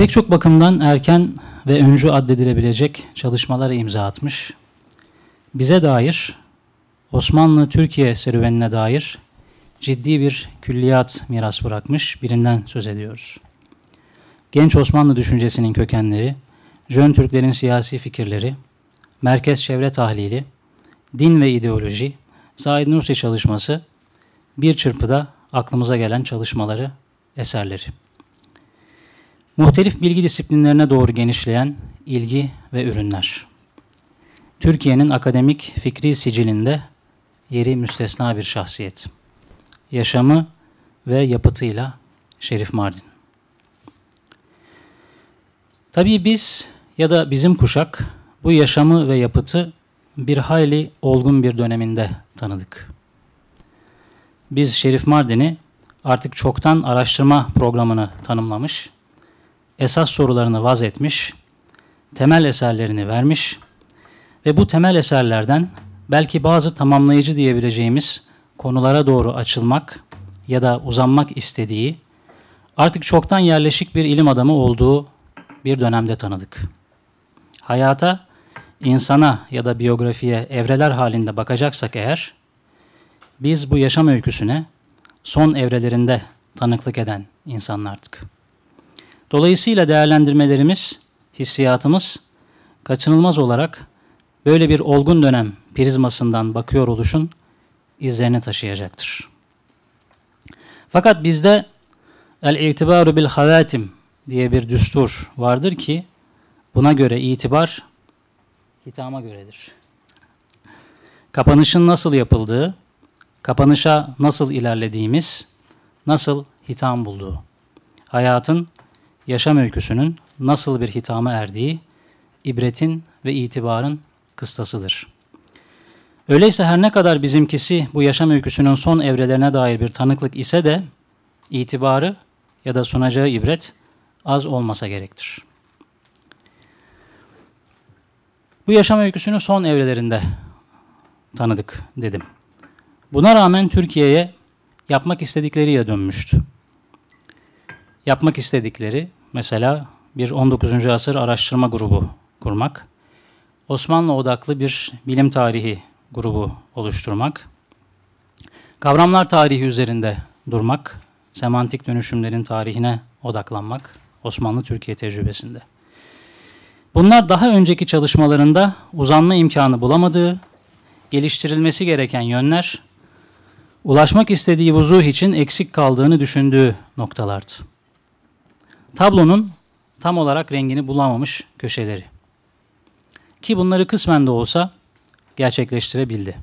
Pek çok bakımdan erken ve öncü addedilebilecek çalışmalara imza atmış. Bize dair Osmanlı-Türkiye serüvenine dair ciddi bir külliyat miras bırakmış birinden söz ediyoruz. Genç Osmanlı düşüncesinin kökenleri, Jön Türklerin siyasi fikirleri, merkez çevre tahlili, din ve ideoloji, Said Nursi çalışması bir çırpıda aklımıza gelen çalışmaları, eserleri. Muhtelif bilgi disiplinlerine doğru genişleyen ilgi ve ürünler. Türkiye'nin akademik fikri sicilinde yeri müstesna bir şahsiyet. Yaşamı ve yapıtıyla Şerif Mardin. Tabii biz ya da bizim kuşak bu yaşamı ve yapıtı bir hayli olgun bir döneminde tanıdık. Biz Şerif Mardin'i artık çoktan araştırma programını tanımlamış esas sorularını vaz etmiş, temel eserlerini vermiş ve bu temel eserlerden belki bazı tamamlayıcı diyebileceğimiz konulara doğru açılmak ya da uzanmak istediği, artık çoktan yerleşik bir ilim adamı olduğu bir dönemde tanıdık. Hayata, insana ya da biyografiye evreler halinde bakacaksak eğer, biz bu yaşam öyküsüne son evrelerinde tanıklık eden insanlardık.'' Dolayısıyla değerlendirmelerimiz, hissiyatımız kaçınılmaz olarak böyle bir olgun dönem prizmasından bakıyor oluşun izlerini taşıyacaktır. Fakat bizde el-i'tibaru bil havatim diye bir düstur vardır ki buna göre itibar hitama göredir. Kapanışın nasıl yapıldığı, kapanışa nasıl ilerlediğimiz, nasıl hitam bulduğu, hayatın yaşam öyküsünün nasıl bir hitama erdiği, ibretin ve itibarın kıstasıdır. Öyleyse her ne kadar bizimkisi bu yaşam öyküsünün son evrelerine dair bir tanıklık ise de itibarı ya da sunacağı ibret az olmasa gerektir. Bu yaşam öyküsünü son evrelerinde tanıdık dedim. Buna rağmen Türkiye'ye yapmak istedikleriyle dönmüştü yapmak istedikleri mesela bir 19. asır araştırma grubu kurmak, Osmanlı odaklı bir bilim tarihi grubu oluşturmak, kavramlar tarihi üzerinde durmak, semantik dönüşümlerin tarihine odaklanmak Osmanlı Türkiye tecrübesinde. Bunlar daha önceki çalışmalarında uzanma imkanı bulamadığı, geliştirilmesi gereken yönler, ulaşmak istediği vuzuh için eksik kaldığını düşündüğü noktalardı. Tablonun tam olarak rengini bulamamış köşeleri. Ki bunları kısmen de olsa gerçekleştirebildi.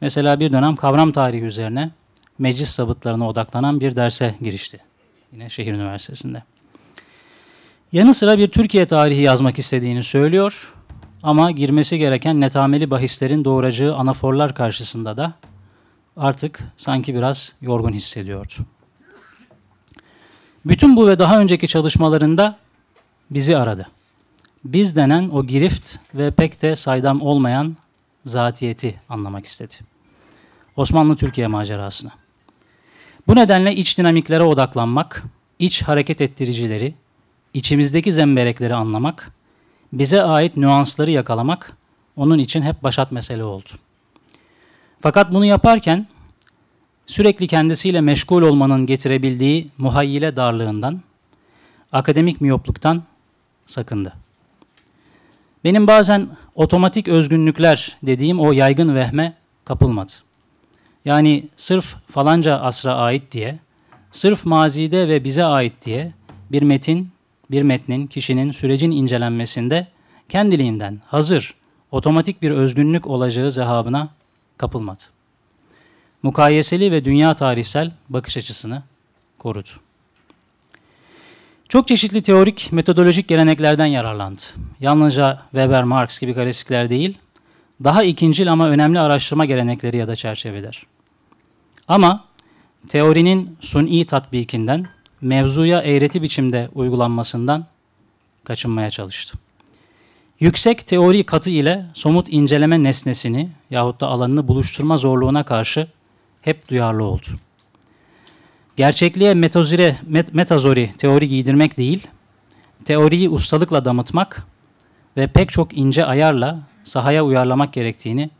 Mesela bir dönem kavram tarihi üzerine meclis sabıtlarına odaklanan bir derse girişti. Yine şehir üniversitesinde. Yanı sıra bir Türkiye tarihi yazmak istediğini söylüyor ama girmesi gereken netameli bahislerin doğuracağı anaforlar karşısında da artık sanki biraz yorgun hissediyordu. Bütün bu ve daha önceki çalışmalarında bizi aradı. Biz denen o girift ve pek de saydam olmayan zatiyeti anlamak istedi. Osmanlı-Türkiye macerasını. Bu nedenle iç dinamiklere odaklanmak, iç hareket ettiricileri, içimizdeki zemberekleri anlamak, bize ait nüansları yakalamak onun için hep başat mesele oldu. Fakat bunu yaparken sürekli kendisiyle meşgul olmanın getirebildiği muhayyile darlığından, akademik miyopluktan sakındı. Benim bazen otomatik özgünlükler dediğim o yaygın vehme kapılmadı. Yani sırf falanca asra ait diye, sırf mazide ve bize ait diye bir metin, bir metnin, kişinin, sürecin incelenmesinde kendiliğinden hazır, otomatik bir özgünlük olacağı zehabına kapılmadı mukayeseli ve dünya tarihsel bakış açısını korudu. Çok çeşitli teorik, metodolojik geleneklerden yararlandı. Yalnızca Weber, Marx gibi klasikler değil, daha ikincil ama önemli araştırma gelenekleri ya da çerçeveler. Ama teorinin suni tatbikinden, mevzuya eğreti biçimde uygulanmasından kaçınmaya çalıştı. Yüksek teori katı ile somut inceleme nesnesini yahut da alanını buluşturma zorluğuna karşı hep duyarlı oldu. Gerçekliğe metozire, met, metazori teori giydirmek değil, teoriyi ustalıkla damıtmak ve pek çok ince ayarla sahaya uyarlamak gerektiğini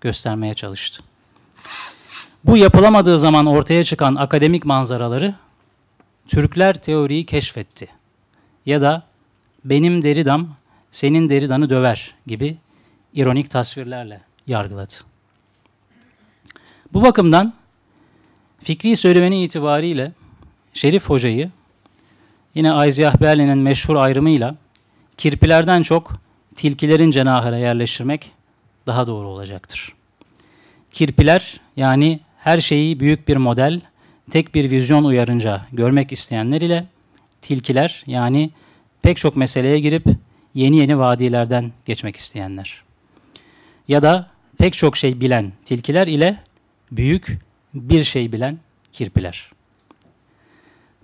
göstermeye çalıştı. Bu yapılamadığı zaman ortaya çıkan akademik manzaraları Türkler teoriyi keşfetti ya da benim deridam senin deridanı döver gibi ironik tasvirlerle yargıladı. Bu bakımdan fikri söylemenin itibariyle Şerif Hoca'yı yine Ayziyah Berlin'in meşhur ayrımıyla kirpilerden çok tilkilerin cenahına yerleştirmek daha doğru olacaktır. Kirpiler yani her şeyi büyük bir model, tek bir vizyon uyarınca görmek isteyenler ile tilkiler yani pek çok meseleye girip yeni yeni vadilerden geçmek isteyenler. Ya da pek çok şey bilen tilkiler ile büyük, bir şey bilen kirpiler.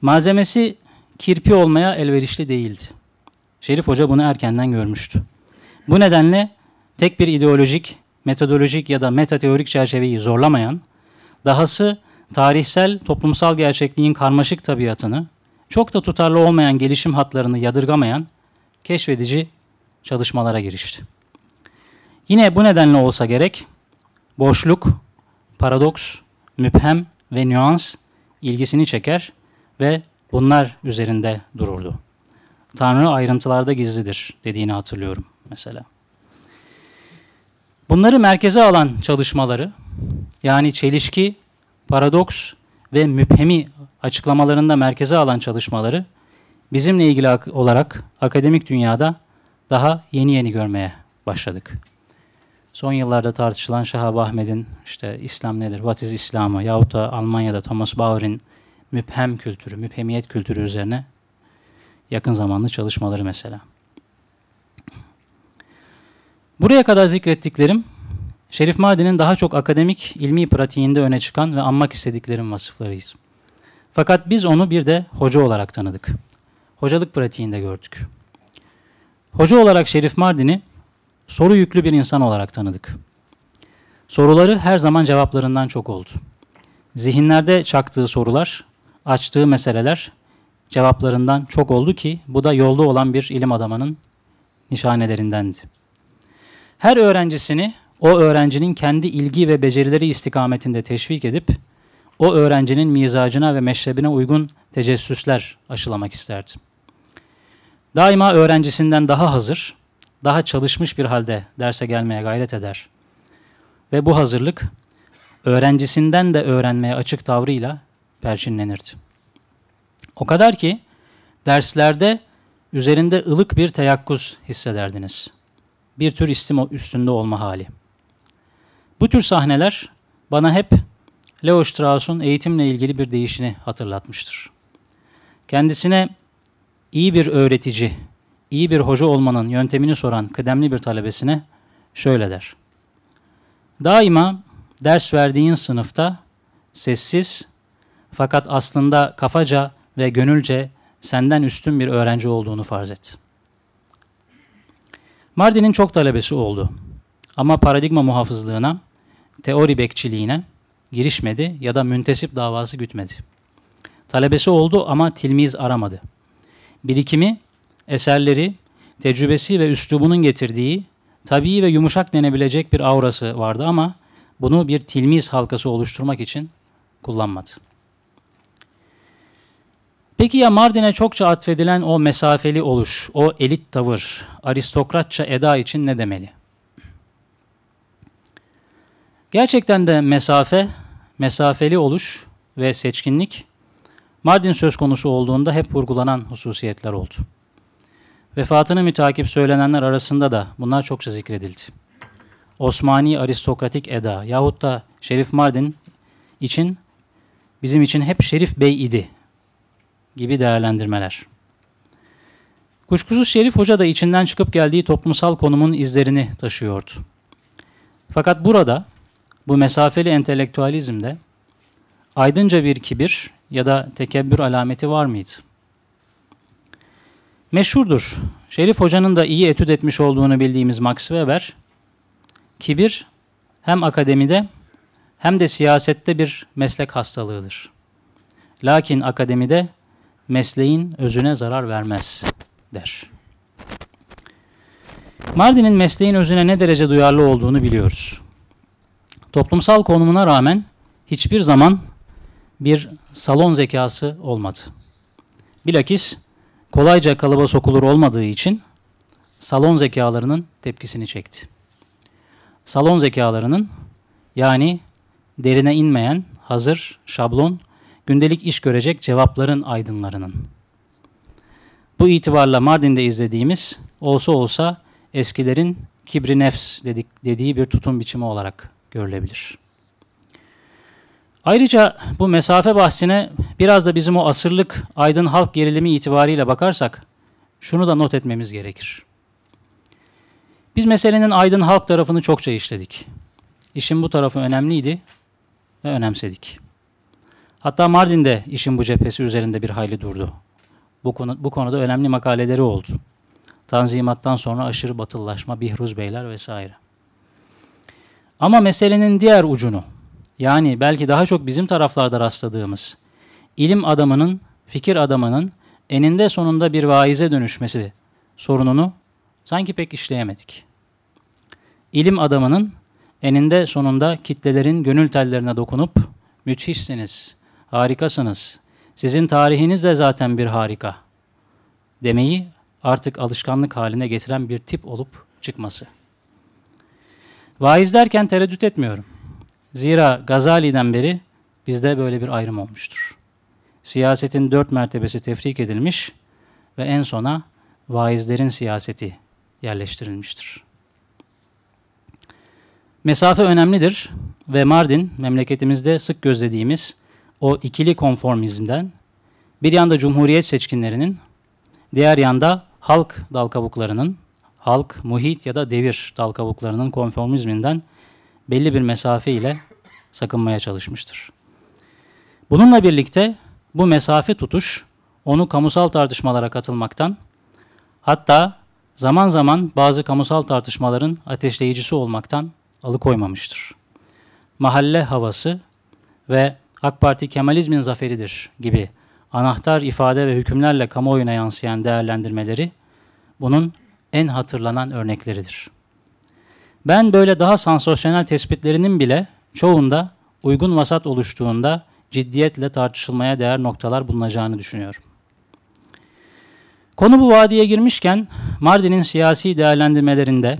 Malzemesi kirpi olmaya elverişli değildi. Şerif Hoca bunu erkenden görmüştü. Bu nedenle tek bir ideolojik, metodolojik ya da metateorik çerçeveyi zorlamayan, dahası tarihsel, toplumsal gerçekliğin karmaşık tabiatını, çok da tutarlı olmayan gelişim hatlarını yadırgamayan keşfedici çalışmalara girişti. Yine bu nedenle olsa gerek, boşluk, paradoks, müphem ve nüans ilgisini çeker ve bunlar üzerinde dururdu. Tanrı ayrıntılarda gizlidir dediğini hatırlıyorum mesela. Bunları merkeze alan çalışmaları yani çelişki, paradoks ve müphemi açıklamalarında merkeze alan çalışmaları bizimle ilgili olarak akademik dünyada daha yeni yeni görmeye başladık son yıllarda tartışılan Şahab Ahmet'in işte İslam nedir, what is İslam'ı yahut da Almanya'da Thomas Bauer'in müphem kültürü, müphemiyet kültürü üzerine yakın zamanlı çalışmaları mesela. Buraya kadar zikrettiklerim Şerif Madi'nin daha çok akademik ilmi pratiğinde öne çıkan ve anmak istediklerim vasıflarıyız. Fakat biz onu bir de hoca olarak tanıdık. Hocalık pratiğinde gördük. Hoca olarak Şerif Mardin'i soru yüklü bir insan olarak tanıdık. Soruları her zaman cevaplarından çok oldu. Zihinlerde çaktığı sorular, açtığı meseleler cevaplarından çok oldu ki bu da yolda olan bir ilim adamının nişanelerindendi. Her öğrencisini o öğrencinin kendi ilgi ve becerileri istikametinde teşvik edip o öğrencinin mizacına ve meşrebine uygun tecessüsler aşılamak isterdi. Daima öğrencisinden daha hazır, daha çalışmış bir halde derse gelmeye gayret eder. Ve bu hazırlık öğrencisinden de öğrenmeye açık tavrıyla perçinlenirdi. O kadar ki derslerde üzerinde ılık bir teyakkuz hissederdiniz. Bir tür istim üstünde olma hali. Bu tür sahneler bana hep Leo Strauss'un eğitimle ilgili bir değişini hatırlatmıştır. Kendisine iyi bir öğretici iyi bir hoca olmanın yöntemini soran kıdemli bir talebesine şöyle der. Daima ders verdiğin sınıfta sessiz fakat aslında kafaca ve gönülce senden üstün bir öğrenci olduğunu farz et. Mardin'in çok talebesi oldu ama paradigma muhafızlığına, teori bekçiliğine girişmedi ya da müntesip davası gütmedi. Talebesi oldu ama tilmiz aramadı. Birikimi Eserleri, tecrübesi ve üslubunun getirdiği tabii ve yumuşak denebilecek bir aurası vardı ama bunu bir tilmiz halkası oluşturmak için kullanmadı. Peki ya Mardin'e çokça atfedilen o mesafeli oluş, o elit tavır, aristokratça eda için ne demeli? Gerçekten de mesafe, mesafeli oluş ve seçkinlik Mardin söz konusu olduğunda hep vurgulanan hususiyetler oldu. Vefatını mütakip söylenenler arasında da bunlar çokça zikredildi. Osmani aristokratik eda yahut da Şerif Mardin için bizim için hep Şerif Bey idi gibi değerlendirmeler. Kuşkusuz Şerif Hoca da içinden çıkıp geldiği toplumsal konumun izlerini taşıyordu. Fakat burada bu mesafeli entelektüalizmde aydınca bir kibir ya da tekebbür alameti var mıydı? Meşhurdur. Şerif Hoca'nın da iyi etüt etmiş olduğunu bildiğimiz Max Weber, kibir hem akademide hem de siyasette bir meslek hastalığıdır. Lakin akademide mesleğin özüne zarar vermez der. Mardin'in mesleğin özüne ne derece duyarlı olduğunu biliyoruz. Toplumsal konumuna rağmen hiçbir zaman bir salon zekası olmadı. Bilakis kolayca kalıba sokulur olmadığı için salon zekalarının tepkisini çekti. Salon zekalarının yani derine inmeyen, hazır, şablon, gündelik iş görecek cevapların aydınlarının. Bu itibarla Mardin'de izlediğimiz olsa olsa eskilerin kibri nefs dedik, dediği bir tutum biçimi olarak görülebilir. Ayrıca bu mesafe bahsine biraz da bizim o asırlık aydın halk gerilimi itibariyle bakarsak şunu da not etmemiz gerekir. Biz meselenin aydın halk tarafını çokça işledik. İşin bu tarafı önemliydi ve önemsedik. Hatta Mardin'de işin bu cephesi üzerinde bir hayli durdu. Bu, konu, bu konuda önemli makaleleri oldu. Tanzimattan sonra aşırı batıllaşma, Bihruz Beyler vesaire. Ama meselenin diğer ucunu, yani belki daha çok bizim taraflarda rastladığımız ilim adamının, fikir adamının eninde sonunda bir vaize dönüşmesi sorununu sanki pek işleyemedik. İlim adamının eninde sonunda kitlelerin gönül tellerine dokunup müthişsiniz, harikasınız, sizin tarihiniz de zaten bir harika demeyi artık alışkanlık haline getiren bir tip olup çıkması. Vaiz derken tereddüt etmiyorum.'' Zira Gazali'den beri bizde böyle bir ayrım olmuştur. Siyasetin dört mertebesi tefrik edilmiş ve en sona vaizlerin siyaseti yerleştirilmiştir. Mesafe önemlidir ve Mardin memleketimizde sık gözlediğimiz o ikili konformizmden bir yanda cumhuriyet seçkinlerinin, diğer yanda halk dal kabuklarının, halk, muhit ya da devir dal kabuklarının konformizminden belli bir mesafe ile sakınmaya çalışmıştır. Bununla birlikte bu mesafe tutuş onu kamusal tartışmalara katılmaktan hatta zaman zaman bazı kamusal tartışmaların ateşleyicisi olmaktan alıkoymamıştır. Mahalle havası ve AK Parti Kemalizmin zaferidir gibi anahtar ifade ve hükümlerle kamuoyuna yansıyan değerlendirmeleri bunun en hatırlanan örnekleridir. Ben böyle daha sansasyonel tespitlerinin bile çoğunda uygun vasat oluştuğunda ciddiyetle tartışılmaya değer noktalar bulunacağını düşünüyorum. Konu bu vadiye girmişken Mardin'in siyasi değerlendirmelerinde,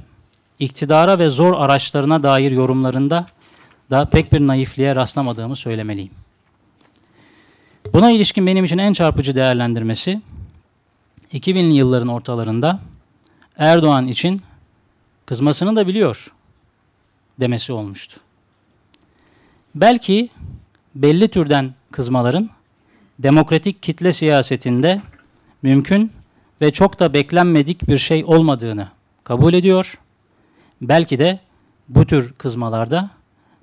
iktidara ve zor araçlarına dair yorumlarında da pek bir naifliğe rastlamadığımı söylemeliyim. Buna ilişkin benim için en çarpıcı değerlendirmesi 2000'li yılların ortalarında Erdoğan için kızmasını da biliyor demesi olmuştu. Belki belli türden kızmaların demokratik kitle siyasetinde mümkün ve çok da beklenmedik bir şey olmadığını kabul ediyor. Belki de bu tür kızmalarda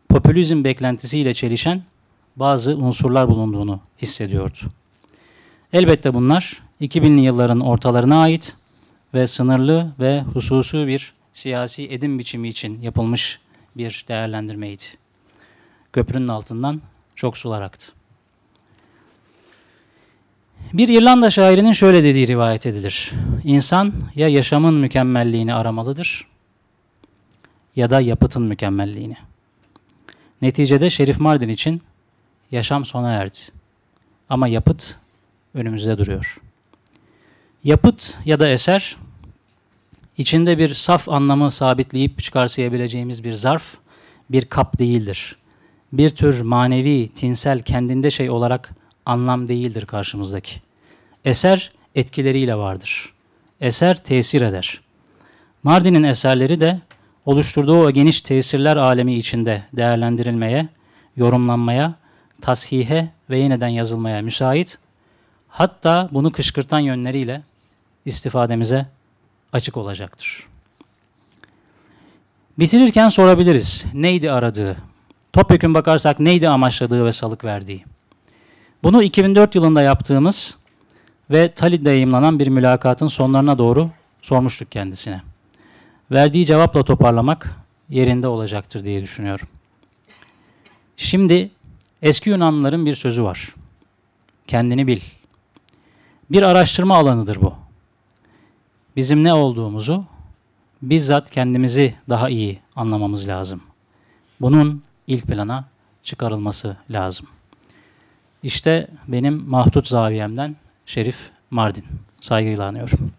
popülizm beklentisiyle çelişen bazı unsurlar bulunduğunu hissediyordu. Elbette bunlar 2000'li yılların ortalarına ait ve sınırlı ve hususu bir siyasi edim biçimi için yapılmış bir değerlendirmeydi. Köprünün altından çok sular aktı. Bir İrlanda şairinin şöyle dediği rivayet edilir. İnsan ya yaşamın mükemmelliğini aramalıdır ya da yapıtın mükemmelliğini. Neticede Şerif Mardin için yaşam sona erdi. Ama yapıt önümüzde duruyor. Yapıt ya da eser İçinde bir saf anlamı sabitleyip çıkarsayabileceğimiz bir zarf, bir kap değildir. Bir tür manevi, tinsel, kendinde şey olarak anlam değildir karşımızdaki. Eser etkileriyle vardır. Eser tesir eder. Mardin'in eserleri de oluşturduğu o geniş tesirler alemi içinde değerlendirilmeye, yorumlanmaya, tashihe ve yeniden yazılmaya müsait, hatta bunu kışkırtan yönleriyle istifademize açık olacaktır. Bitirirken sorabiliriz. Neydi aradığı? Topyekun bakarsak neydi amaçladığı ve salık verdiği? Bunu 2004 yılında yaptığımız ve Talid'de yayımlanan bir mülakatın sonlarına doğru sormuştuk kendisine. Verdiği cevapla toparlamak yerinde olacaktır diye düşünüyorum. Şimdi eski Yunanlıların bir sözü var. Kendini bil. Bir araştırma alanıdır bu bizim ne olduğumuzu bizzat kendimizi daha iyi anlamamız lazım. Bunun ilk plana çıkarılması lazım. İşte benim mahdut zaviyemden Şerif Mardin. Saygıyla anıyorum.